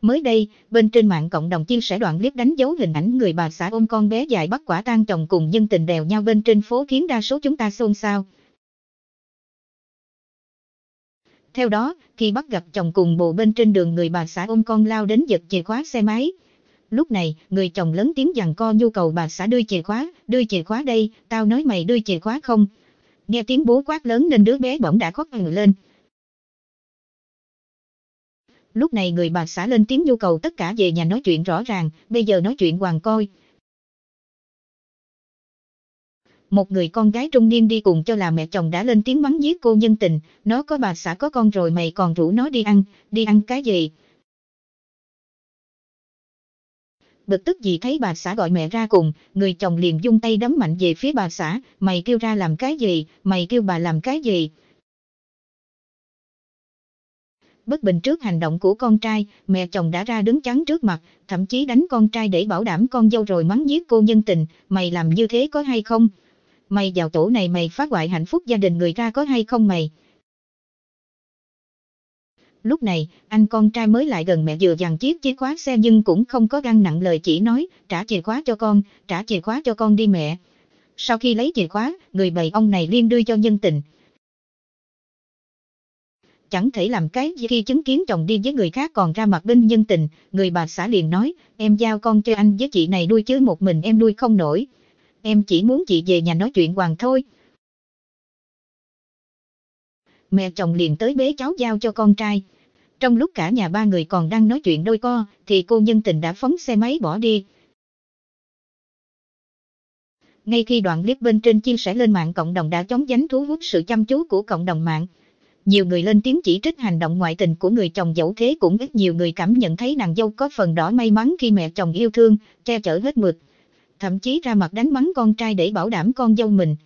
Mới đây, bên trên mạng cộng đồng chia sẻ đoạn clip đánh dấu hình ảnh người bà xã ôm con bé dài bắt quả tang chồng cùng nhân tình đèo nhau bên trên phố khiến đa số chúng ta xôn xao. Theo đó, khi bắt gặp chồng cùng bộ bên trên đường người bà xã ôm con lao đến giật chìa khóa xe máy. Lúc này, người chồng lớn tiếng dằn co nhu cầu bà xã đưa chìa khóa, đưa chìa khóa đây, tao nói mày đưa chìa khóa không. Nghe tiếng bố quát lớn nên đứa bé bỗng đã khóc ngừng lên lúc này người bà xã lên tiếng nhu cầu tất cả về nhà nói chuyện rõ ràng, bây giờ nói chuyện hoàng coi. Một người con gái trung niên đi cùng cho là mẹ chồng đã lên tiếng mắng giết cô nhân tình, nó có bà xã có con rồi mày còn rủ nó đi ăn, đi ăn cái gì? Bực tức gì thấy bà xã gọi mẹ ra cùng, người chồng liền dung tay đấm mạnh về phía bà xã, mày kêu ra làm cái gì, mày kêu bà làm cái gì? bất bình trước hành động của con trai, mẹ chồng đã ra đứng chắn trước mặt, thậm chí đánh con trai để bảo đảm con dâu rồi mắng giết cô nhân tình, mày làm như thế có hay không? Mày vào tổ này mày phá hoại hạnh phúc gia đình người ra có hay không mày? Lúc này, anh con trai mới lại gần mẹ vừa dằn chiếc chìa khóa xe nhưng cũng không có găng nặng lời chỉ nói, trả chìa khóa cho con, trả chìa khóa cho con đi mẹ. Sau khi lấy chìa khóa, người bầy ông này liên đưa cho nhân tình chẳng thể làm cái gì khi chứng kiến chồng đi với người khác còn ra mặt bên nhân tình, người bà xã liền nói, em giao con cho anh với chị này nuôi chứ một mình em nuôi không nổi. Em chỉ muốn chị về nhà nói chuyện hoàng thôi. Mẹ chồng liền tới bế cháu giao cho con trai. Trong lúc cả nhà ba người còn đang nói chuyện đôi co, thì cô nhân tình đã phóng xe máy bỏ đi. Ngay khi đoạn clip bên trên chia sẻ lên mạng cộng đồng đã chống dánh thu hút sự chăm chú của cộng đồng mạng, nhiều người lên tiếng chỉ trích hành động ngoại tình của người chồng dẫu thế cũng ít nhiều người cảm nhận thấy nàng dâu có phần đỏ may mắn khi mẹ chồng yêu thương, che chở hết mực. Thậm chí ra mặt đánh mắng con trai để bảo đảm con dâu mình,